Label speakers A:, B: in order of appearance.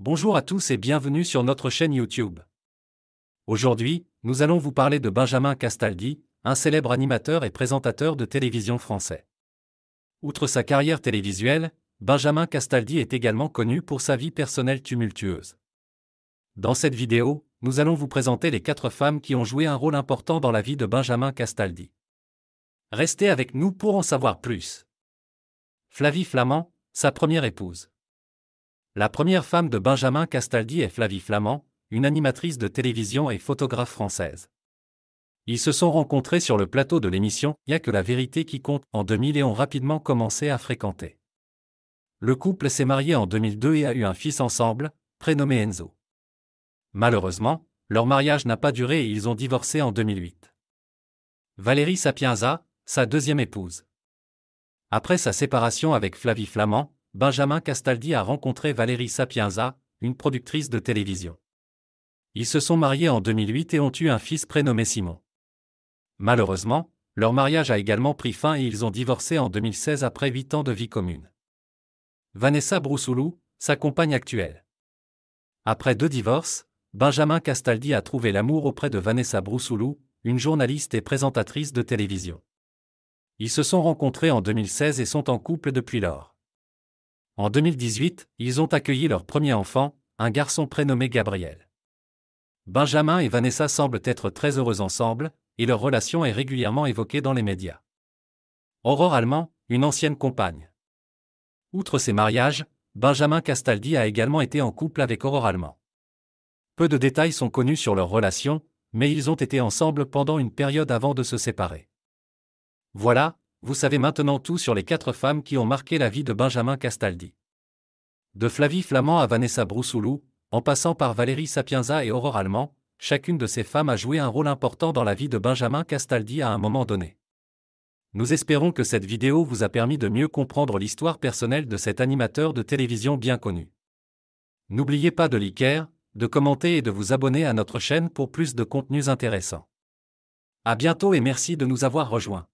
A: Bonjour à tous et bienvenue sur notre chaîne YouTube. Aujourd'hui, nous allons vous parler de Benjamin Castaldi, un célèbre animateur et présentateur de télévision français. Outre sa carrière télévisuelle, Benjamin Castaldi est également connu pour sa vie personnelle tumultueuse. Dans cette vidéo, nous allons vous présenter les quatre femmes qui ont joué un rôle important dans la vie de Benjamin Castaldi. Restez avec nous pour en savoir plus. Flavie Flamand, sa première épouse. La première femme de Benjamin Castaldi est Flavie Flamand, une animatrice de télévision et photographe française. Ils se sont rencontrés sur le plateau de l'émission Il a que la vérité qui compte en 2000 et ont rapidement commencé à fréquenter. Le couple s'est marié en 2002 et a eu un fils ensemble, prénommé Enzo. Malheureusement, leur mariage n'a pas duré et ils ont divorcé en 2008. Valérie Sapienza, sa deuxième épouse. Après sa séparation avec Flavie Flamand, Benjamin Castaldi a rencontré Valérie Sapienza, une productrice de télévision. Ils se sont mariés en 2008 et ont eu un fils prénommé Simon. Malheureusement, leur mariage a également pris fin et ils ont divorcé en 2016 après huit ans de vie commune. Vanessa Broussoulou, sa compagne actuelle. Après deux divorces, Benjamin Castaldi a trouvé l'amour auprès de Vanessa Broussoulou, une journaliste et présentatrice de télévision. Ils se sont rencontrés en 2016 et sont en couple depuis lors. En 2018, ils ont accueilli leur premier enfant, un garçon prénommé Gabriel. Benjamin et Vanessa semblent être très heureux ensemble, et leur relation est régulièrement évoquée dans les médias. Aurore Allemand, une ancienne compagne. Outre ses mariages, Benjamin Castaldi a également été en couple avec Aurore Allemand. Peu de détails sont connus sur leur relation, mais ils ont été ensemble pendant une période avant de se séparer. Voilà, vous savez maintenant tout sur les quatre femmes qui ont marqué la vie de Benjamin Castaldi. De Flavie Flamand à Vanessa Broussoulou, en passant par Valérie Sapienza et Aurore Allemand, chacune de ces femmes a joué un rôle important dans la vie de Benjamin Castaldi à un moment donné. Nous espérons que cette vidéo vous a permis de mieux comprendre l'histoire personnelle de cet animateur de télévision bien connu. N'oubliez pas de liker, de commenter et de vous abonner à notre chaîne pour plus de contenus intéressants. À bientôt et merci de nous avoir rejoints.